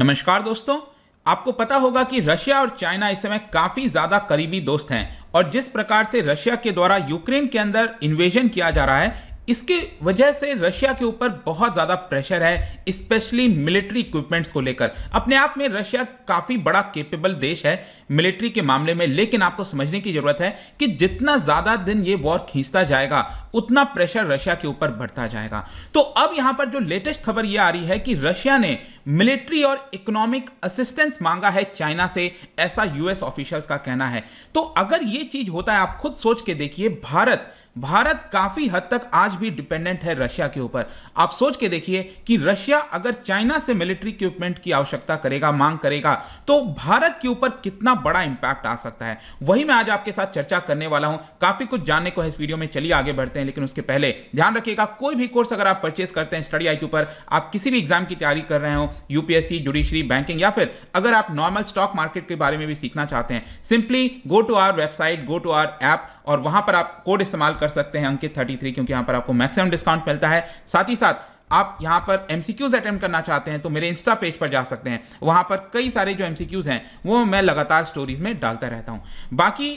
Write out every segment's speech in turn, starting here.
नमस्कार दोस्तों आपको पता होगा कि रशिया और चाइना इस समय काफी ज्यादा करीबी दोस्त हैं और जिस प्रकार से रशिया के द्वारा यूक्रेन के अंदर इन्वेजन किया जा रहा है इसकी वजह से रशिया के ऊपर बहुत ज़्यादा प्रेशर है स्पेशली मिलिट्री इक्विपमेंट्स को लेकर अपने आप में रशिया काफ़ी बड़ा केपेबल देश है मिलिट्री के मामले में लेकिन आपको समझने की ज़रूरत है कि जितना ज़्यादा दिन ये वॉर खींचता जाएगा उतना प्रेशर रशिया के ऊपर बढ़ता जाएगा तो अब यहां पर जो लेटेस्ट खबर ये आ रही है कि रशिया ने मिलिट्री और इकोनॉमिक असिस्टेंस मांगा है चाइना से ऐसा यूएस ऑफिशियल्स का कहना है तो अगर ये चीज होता है आप खुद सोच के देखिए भारत भारत काफी हद तक आज भी डिपेंडेंट है रशिया के ऊपर आप सोच के देखिए कि रशिया अगर चाइना से मिलिट्री इक्विपमेंट की आवश्यकता करेगा मांग करेगा तो भारत के ऊपर कितना बड़ा इंपैक्ट आ सकता है वही मैं आज आपके साथ चर्चा करने वाला हूं काफी कुछ जानने को है इस वीडियो में चलिए आगे बढ़ते हैं लेकिन उसके पहले ध्यान रखिएगा कोई भी कोर्स अगर आप परचेस करते हैं स्टडी आई के ऊपर आप किसी भी एग्जाम की तैयारी कर रहे हो यूपीएससी जुडिशरी बैंकिंग या फिर अगर आप नॉर्मल स्टॉक मार्केट के बारे में भी सीखना चाहते हैं simply go to our website go to our app और वहां पर आप कोड इस्तेमाल कर सकते हैं अंकित थर्टी थ्री क्योंकि यहां पर आपको मैक्सिमम डिस्काउंट मिलता है साथ ही साथ आप यहां पर एमसीक्यूज अटेम्प्ट करना चाहते हैं तो मेरे इंस्टा पेज पर जा सकते हैं वहां पर कई सारे जो एमसीक्यूज हैं वो मैं लगातार स्टोरीज में डालता रहता हूं बाकी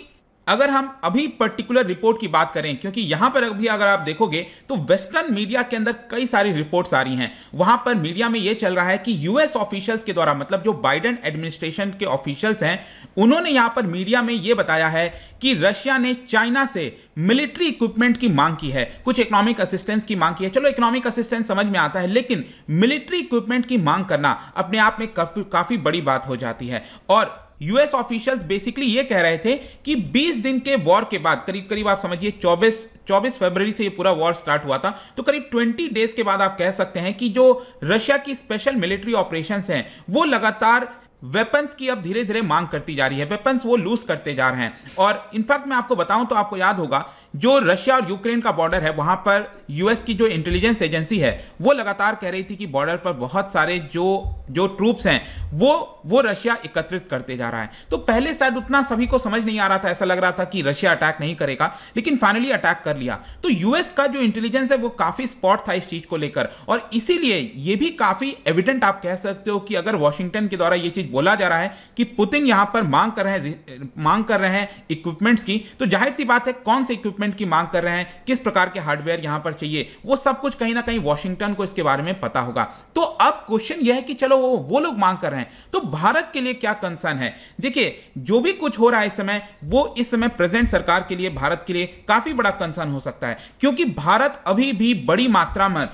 अगर हम अभी पर्टिकुलर रिपोर्ट की बात करें क्योंकि यहां पर अभी अगर आप देखोगे तो वेस्टर्न मीडिया के अंदर कई सारी रिपोर्ट्स आ रही हैं वहां पर मीडिया में यह चल रहा है कि यूएस ऑफिशियल्स के द्वारा मतलब जो बाइडन एडमिनिस्ट्रेशन के ऑफिशियल्स हैं उन्होंने यहां पर मीडिया में यह बताया है कि रशिया ने चाइना से मिलिट्री इक्विपमेंट की मांग की है कुछ इकोनॉमिक असिस्टेंस की मांग की है चलो इकोनॉमिक असिस्टेंस समझ में आता है लेकिन मिलिट्री इक्विपमेंट की मांग करना अपने आप में काफी बड़ी बात हो जाती है और यूएस ऑफिशियल्स बेसिकली ये कह रहे थे कि 20 दिन के वॉर के बाद करीब करीब आप समझिए 24 24 फरवरी से ये पूरा वॉर स्टार्ट हुआ था तो करीब 20 डेज के बाद आप कह सकते हैं कि जो रशिया की स्पेशल मिलिट्री ऑपरेशंस हैं वो लगातार वेपन्स की अब धीरे धीरे मांग करती जा रही है वेपन्स वो लूज करते जा रहे हैं और इनफैक्ट मैं आपको बताऊं तो आपको याद होगा जो रशिया और यूक्रेन का बॉर्डर है वहां पर यूएस की जो इंटेलिजेंस एजेंसी है वो लगातार कह रही थी कि बॉर्डर पर बहुत सारे जो जो ट्रूप्स हैं वो वो रशिया एकत्रित करते जा रहा है तो पहले शायद उतना सभी को समझ नहीं आ रहा था ऐसा लग रहा था कि रशिया अटैक नहीं करेगा लेकिन फाइनली अटैक कर लिया तो यूएस का जो इंटेलिजेंस है वो काफ़ी स्पॉट था इस चीज़ को लेकर और इसीलिए ये भी काफ़ी एविडेंट आप कह सकते हो कि अगर वॉशिंगटन के द्वारा ये चीज़ बोला जा रहा है कि पुतिन यहां पर मांग कर रहे हैं मांग कर रहे हैं इक्विपमेंट्स की तो जाहिर सी बात है कौन से इक्विपमेंट इक्विपमेंट की मांग कर रहे हैं किस प्रकार के हार्डवेयर यहां पर चाहिए वो सब कुछ कहीं ना कहीं वॉशिंगटन को इसके बारे में पता होगा तो अब क्वेश्चन यह है कि चलो वो वो लोग मांग कर रहे हैं तो भारत के लिए क्या कंसर्न है देखिए जो भी कुछ हो रहा है इस समय वो इस समय प्रेजेंट सरकार के लिए भारत के लिए काफी बड़ा कंसर्न हो सकता है क्योंकि भारत अभी भी बड़ी मात्रा में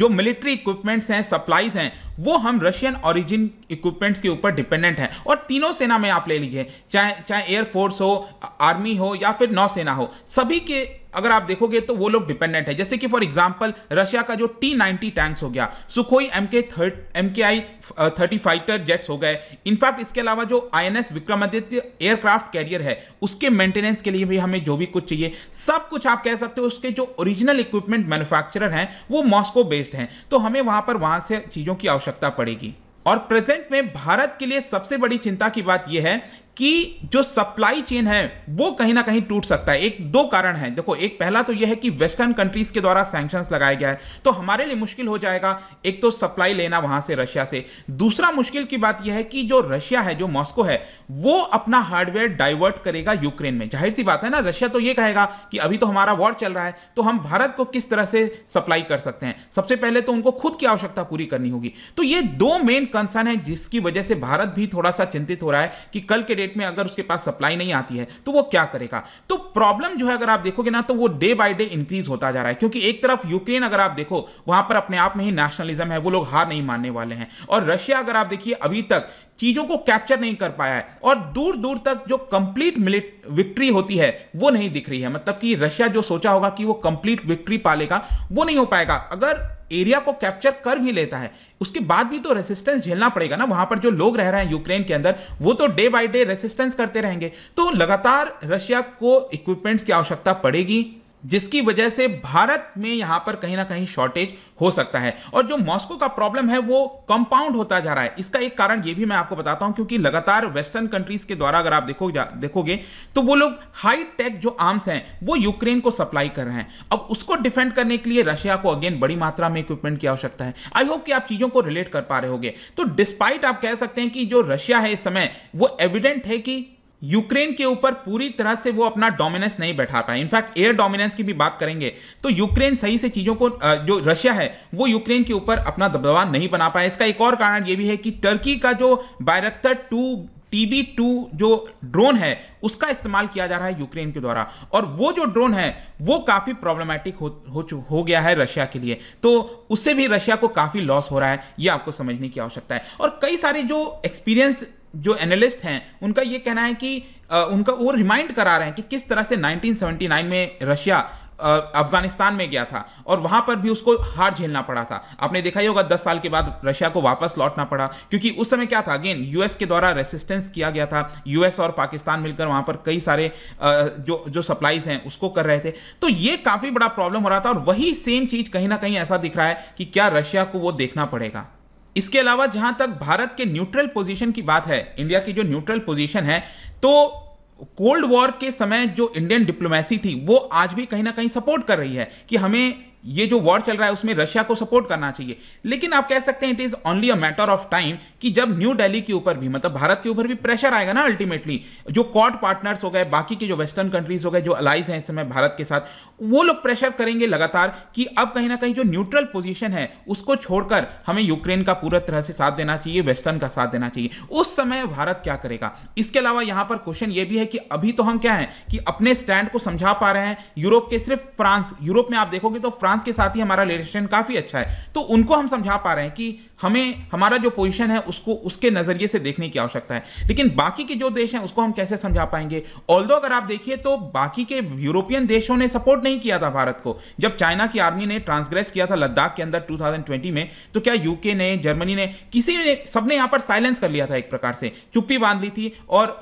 जो मिलिट्री इक्विपमेंट्स हैं सप्लाईज हैं वो हम रशियन ओरिजिन इक्विपमेंट्स के ऊपर डिपेंडेंट हैं और तीनों सेना में आप ले लीजिए चाहे चाहे एयरफोर्स हो आर्मी हो या फिर नौसेना हो सभी के अगर आप देखोगे तो वो लोग डिपेंडेंट है जैसे कि फॉर एग्जाम्पल रशिया का जो टी नाइनटी टैंक्स हो गया सुखोई एम के एम के आई थर्टी फाइटर जेट्स हो गए इनफैक्ट इसके अलावा जो I N S Vikramaditya aircraft carrier है उसके मेंटेनेंस के लिए भी हमें जो भी कुछ चाहिए सब कुछ आप कह सकते हो उसके जो ओरिजिनल इक्विपमेंट मैनुफैक्चर हैं वो मॉस्को बेस्ड हैं तो हमें वहाँ पर वहाँ से चीज़ों की आवश्यकता आवश्यकता पड़ेगी और प्रेजेंट में भारत के लिए सबसे बड़ी चिंता की बात यह है कि जो सप्लाई चेन है वो कहीं ना कहीं टूट सकता है एक दो कारण है देखो एक पहला तो यह है कि वेस्टर्न कंट्रीज के द्वारा सैंक्शंस लगाया गया है तो हमारे लिए मुश्किल हो जाएगा एक तो सप्लाई लेना वहां से रशिया से दूसरा मुश्किल की बात यह है कि जो रशिया है जो मॉस्को है वो अपना हार्डवेयर डाइवर्ट करेगा यूक्रेन में जाहिर सी बात है ना रशिया तो ये कहेगा कि अभी तो हमारा वॉर चल रहा है तो हम भारत को किस तरह से सप्लाई कर सकते हैं सबसे पहले तो उनको खुद की आवश्यकता पूरी करनी होगी तो ये दो मेन कंसर्न है जिसकी वजह से भारत भी थोड़ा सा चिंतित हो रहा है कि कल के रेट में अगर उसके पास सप्लाई नहीं आती है तो वो क्या करेगा तो प्रॉब्लम जो है अगर आप देखोगे ना तो वो डे बाय डे इंक्रीज होता जा रहा है क्योंकि एक तरफ यूक्रेन अगर आप देखो वहां पर अपने आप में ही नेशनलिज्म है वो लोग हार नहीं मानने वाले हैं और रशिया अगर आप देखिए अभी तक चीजों को कैप्चर नहीं कर पाया है और दूर दूर तक जो कंप्लीट मिलिट विक्ट्री होती है वो नहीं दिख रही है मतलब कि रशिया जो सोचा होगा कि वो कंप्लीट विक्ट्री पालेगा वो नहीं हो पाएगा अगर एरिया को कैप्चर कर भी लेता है उसके बाद भी तो रेसिस्टेंस झेलना पड़ेगा ना वहां पर जो लोग रह रहे हैं यूक्रेन के अंदर वो तो डे बाय डे रेसिस्टेंस करते रहेंगे तो लगातार रशिया को इक्विपमेंट्स की आवश्यकता पड़ेगी जिसकी वजह से भारत में यहां पर कहीं ना कहीं शॉर्टेज हो सकता है और जो मॉस्को का प्रॉब्लम है वो कंपाउंड होता जा रहा है इसका एक कारण ये भी मैं आपको बताता हूं क्योंकि लगातार वेस्टर्न कंट्रीज के द्वारा अगर आप देखो देखोगे तो वो लोग हाई टेक जो आर्म्स हैं वो यूक्रेन को सप्लाई कर रहे हैं अब उसको डिफेंड करने के लिए रशिया को अगेन बड़ी मात्रा में इक्विपमेंट की आवश्यकता है आई होप कि आप चीज़ों को रिलेट कर पा रहे होगे तो डिस्पाइट आप कह सकते हैं कि जो रशिया है इस समय वो एविडेंट है कि यूक्रेन के ऊपर पूरी तरह से वो अपना डोमिनेंस नहीं बैठा पाए इनफैक्ट एयर डोमिनेंस की भी बात करेंगे तो यूक्रेन सही से चीज़ों को जो रशिया है वो यूक्रेन के ऊपर अपना दबदबा नहीं बना पाया इसका एक और कारण ये भी है कि टर्की का जो बायरक्तर टू टीबी टू जो ड्रोन है उसका इस्तेमाल किया जा रहा है यूक्रेन के द्वारा और वो जो ड्रोन है वो काफ़ी प्रॉब्लमेटिक हो, हो हो गया है रशिया के लिए तो उससे भी रशिया को काफ़ी लॉस हो रहा है ये आपको समझने की आवश्यकता है और कई सारे जो एक्सपीरियंस जो एनालिस्ट हैं उनका ये कहना है कि उनका वो रिमाइंड करा रहे हैं कि किस तरह से 1979 में रशिया अफगानिस्तान में गया था और वहां पर भी उसको हार झेलना पड़ा था आपने देखा ही होगा दस साल के बाद रशिया को वापस लौटना पड़ा क्योंकि उस समय क्या था अगेन यूएस के द्वारा रेसिस्टेंस किया गया था यूएस और पाकिस्तान मिलकर वहां पर कई सारे जो जो सप्लाईज हैं उसको कर रहे थे तो ये काफी बड़ा प्रॉब्लम हो रहा था और वही सेम चीज कहीं ना कहीं ऐसा दिख रहा है कि क्या रशिया को वो देखना पड़ेगा इसके अलावा जहां तक भारत के न्यूट्रल पोजीशन की बात है इंडिया की जो न्यूट्रल पोजीशन है तो कोल्ड वॉर के समय जो इंडियन डिप्लोमेसी थी वो आज भी कहीं ना कहीं सपोर्ट कर रही है कि हमें ये जो वॉर चल रहा है उसमें रशिया को सपोर्ट करना चाहिए लेकिन आप कह सकते हैं it is only a matter of time कि जब न्यू दिल्ली के ऊपर भी मतलब भारत के ऊपर भी प्रेशर आएगा ना अल्टीमेटली जो कॉट पार्टनर्स हो गए बाकी के जो वेस्टर्न कंट्रीज हो गए जो अलाइज हैं इस समय भारत के साथ वो लोग प्रेशर करेंगे लगातार कि अब कहीं ना कहीं जो न्यूट्रल पोजिशन है उसको छोड़कर हमें यूक्रेन का पूरा तरह से साथ देना चाहिए वेस्टर्न का साथ देना चाहिए उस समय भारत क्या करेगा इसके अलावा यहां पर क्वेश्चन ये भी है कि अभी तो हम क्या है कि अपने स्टैंड को समझा पा रहे हैं यूरोप के सिर्फ फ्रांस यूरोप में आप देखोगे तो फ्रांस फ्रांस के साथ ही हमारा रिलेशन काफ़ी अच्छा है तो उनको हम समझा पा रहे हैं कि हमें हमारा जो पोजीशन है उसको उसके नज़रिए से देखने की आवश्यकता है लेकिन बाकी के जो देश हैं उसको हम कैसे समझा पाएंगे ऑल अगर आप देखिए तो बाकी के यूरोपियन देशों ने सपोर्ट नहीं किया था भारत को जब चाइना की आर्मी ने ट्रांसग्रेस किया था लद्दाख के अंदर टू में तो क्या यूके ने जर्मनी ने किसी ने सबने यहाँ पर साइलेंस कर लिया था एक प्रकार से चुप्पी बांध ली थी और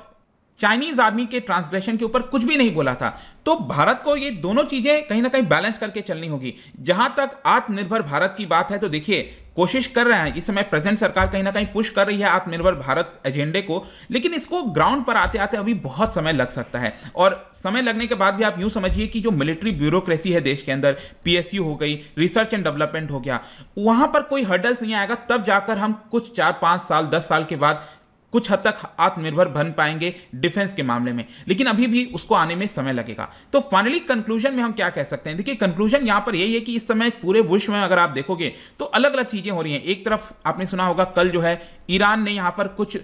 चाइनीज आर्मी के ट्रांसग्रेशन के ऊपर कुछ भी नहीं बोला था तो भारत को ये दोनों चीजें कहीं ना कहीं बैलेंस करके चलनी होगी जहां तक आत्मनिर्भर भारत की बात है तो देखिए कोशिश कर रहे हैं इस समय प्रेजेंट सरकार कहीं ना कहीं पुश कर रही है आत्मनिर्भर भारत एजेंडे को लेकिन इसको ग्राउंड पर आते आते अभी बहुत समय लग सकता है और समय लगने के बाद भी आप यूं समझिए कि जो मिलिट्री ब्यूरोक्रेसी है देश के अंदर पीएसयू हो गई रिसर्च एंड डेवलपमेंट हो गया वहां पर कोई हर्डल्स नहीं आएगा तब जाकर हम कुछ चार पाँच साल दस साल के बाद कुछ हद तक आत्मनिर्भर बन पाएंगे डिफेंस के मामले में लेकिन अभी भी उसको आने में समय लगेगा तो फाइनली कंक्लूजन में हम क्या कह सकते हैं देखिए कंक्लूजन यहां पर यही है कि इस समय पूरे विश्व में अगर आप देखोगे तो अलग अलग चीजें हो रही हैं एक तरफ आपने सुना होगा कल जो है ईरान ने यहां पर कुछ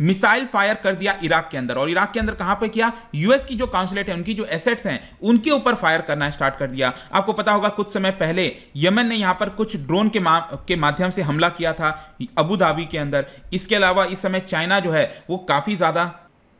मिसाइल फायर कर दिया इराक के अंदर और इराक के अंदर कहां पे किया यूएस की जो काउंसलेट है उनकी जो एसेट्स हैं उनके ऊपर फायर करना स्टार्ट कर दिया आपको पता होगा कुछ समय पहले यमन ने यहां पर कुछ ड्रोन के मा, के माध्यम से हमला किया था अबू धाबी के अंदर इसके अलावा इस समय चाइना जो है वो काफ़ी ज़्यादा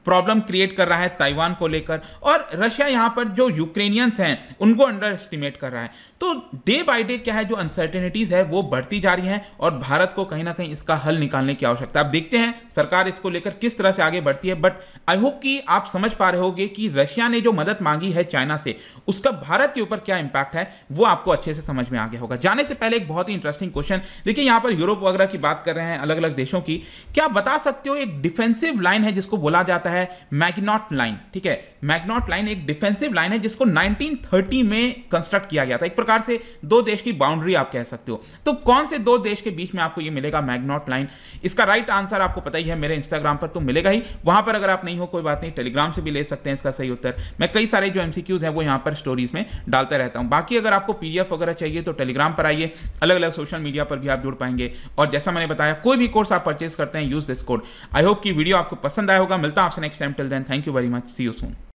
प्रॉब्लम क्रिएट कर रहा है ताइवान को लेकर और रशिया यहाँ पर जो यूक्रेनियंस हैं उनको अंडर एस्टिमेट कर रहा है तो डे बाय डे क्या है जो अनसर्टेनिटीज़ है वो बढ़ती जा रही हैं और भारत को कहीं ना कहीं इसका हल निकालने की आवश्यकता है देखते हैं सरकार इसको लेकर किस तरह से आगे बढ़ती है बट आई होप कि आप समझ पा रहे होगे कि रशिया ने जो मदद मांगी है चाइना से उसका भारत के ऊपर क्या इम्पैक्ट है वो आपको अच्छे से समझ में आ गया होगा जाने से पहले एक बहुत ही इंटरेस्टिंग क्वेश्चन देखिए यहाँ पर यूरोप वगैरह की बात कर रहे हैं अलग अलग देशों की क्या बता सकते हो एक डिफेंसिव लाइन है जिसको बोला जाता है है मैगनॉट लाइन ठीक है मैगनॉट लाइन एक डिफेंसिव लाइन है जिसको 1930 में कंस्ट्रक्ट किया गया था एक प्रकार से दो देश की बाउंड्री आप कह सकते हो तो कौन से दो देश के बीच में आपको ये मिलेगा मैगनॉट लाइन इसका राइट आंसर आपको पता ही है मेरे इंस्टाग्राम पर तो मिलेगा ही वहां पर अगर आप नहीं हो कोई बात नहीं टेलीग्राम से भी ले सकते हैं इसका सही उत्तर मैं कई सारे जो एमसीक्यूज हैं वो यहां पर स्टोरीज में डालता रहता हूं बाकी अगर आपको पीडीएफ वगैरह चाहिए तो टेलीग्राम पर आइए अलग अलग सोशल मीडिया पर भी आप जुड़ पाएंगे और जैसा मैंने बताया कोई भी कोर्स आप परचेज करते हैं use this code I hope की वीडियो आपको पसंद आया होगा मिलता है आपसे next time till then thank you very much see you soon